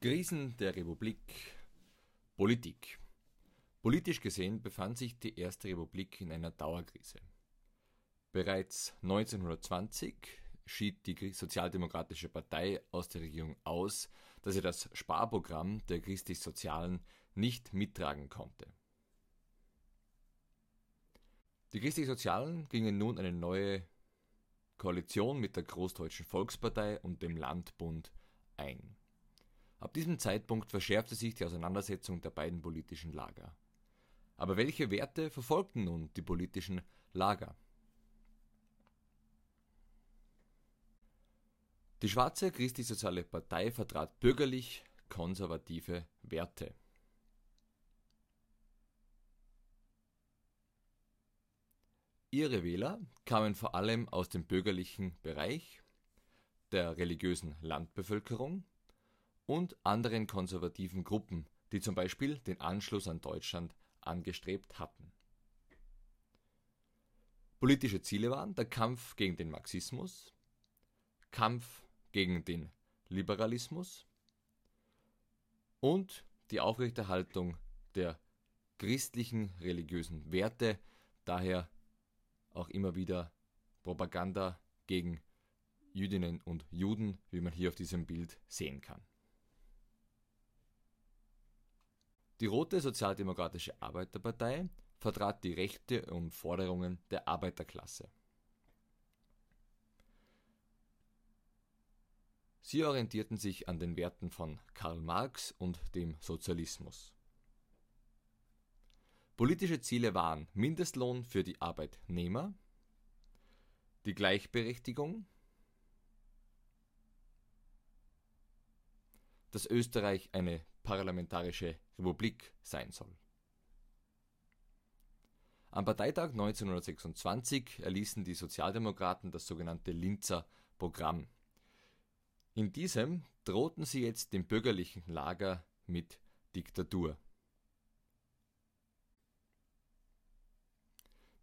Krisen der Republik Politik. Politisch gesehen befand sich die Erste Republik in einer Dauerkrise. Bereits 1920 schied die Sozialdemokratische Partei aus der Regierung aus, dass sie das Sparprogramm der Christlich-Sozialen nicht mittragen konnte. Die Christlich-Sozialen gingen nun eine neue Koalition mit der Großdeutschen Volkspartei und dem Landbund ein. Ab diesem Zeitpunkt verschärfte sich die Auseinandersetzung der beiden politischen Lager. Aber welche Werte verfolgten nun die politischen Lager? Die Schwarze Christlich-Soziale Partei vertrat bürgerlich konservative Werte. Ihre Wähler kamen vor allem aus dem bürgerlichen Bereich, der religiösen Landbevölkerung und anderen konservativen Gruppen, die zum Beispiel den Anschluss an Deutschland angestrebt hatten. Politische Ziele waren der Kampf gegen den Marxismus, Kampf gegen den Liberalismus und die Aufrechterhaltung der christlichen religiösen Werte, daher auch immer wieder Propaganda gegen Jüdinnen und Juden, wie man hier auf diesem Bild sehen kann. Die rote Sozialdemokratische Arbeiterpartei vertrat die Rechte und Forderungen der Arbeiterklasse. Sie orientierten sich an den Werten von Karl Marx und dem Sozialismus. Politische Ziele waren Mindestlohn für die Arbeitnehmer, die Gleichberechtigung, dass Österreich eine parlamentarische Republik sein soll. Am Parteitag 1926 erließen die Sozialdemokraten das sogenannte Linzer Programm. In diesem drohten sie jetzt dem bürgerlichen Lager mit Diktatur.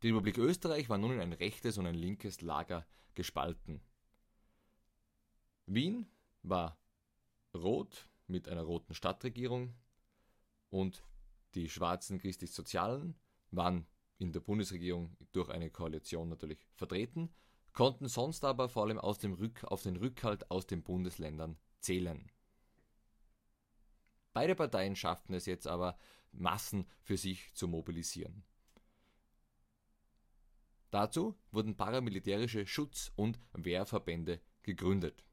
Die Republik Österreich war nun in ein rechtes und ein linkes Lager gespalten. Wien war rot, mit einer roten Stadtregierung und die schwarzen christlich-sozialen waren in der Bundesregierung durch eine Koalition natürlich vertreten, konnten sonst aber vor allem aus dem Rück auf den Rückhalt aus den Bundesländern zählen. Beide Parteien schafften es jetzt aber, Massen für sich zu mobilisieren. Dazu wurden paramilitärische Schutz- und Wehrverbände gegründet.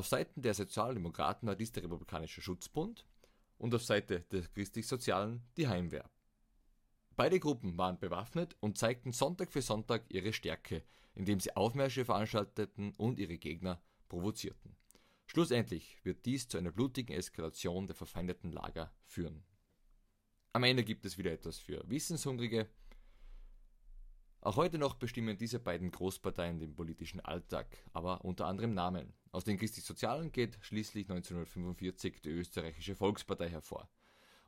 Auf Seiten der Sozialdemokraten war dies der Republikanische Schutzbund und auf Seite der Christlich-Sozialen die Heimwehr. Beide Gruppen waren bewaffnet und zeigten Sonntag für Sonntag ihre Stärke, indem sie Aufmärsche veranstalteten und ihre Gegner provozierten. Schlussendlich wird dies zu einer blutigen Eskalation der verfeindeten Lager führen. Am Ende gibt es wieder etwas für Wissenshungrige. Auch heute noch bestimmen diese beiden Großparteien den politischen Alltag, aber unter anderem Namen. Aus den christlich-sozialen geht schließlich 1945 die Österreichische Volkspartei hervor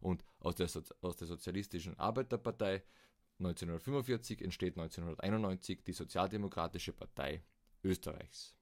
und aus der, so aus der Sozialistischen Arbeiterpartei 1945 entsteht 1991 die Sozialdemokratische Partei Österreichs.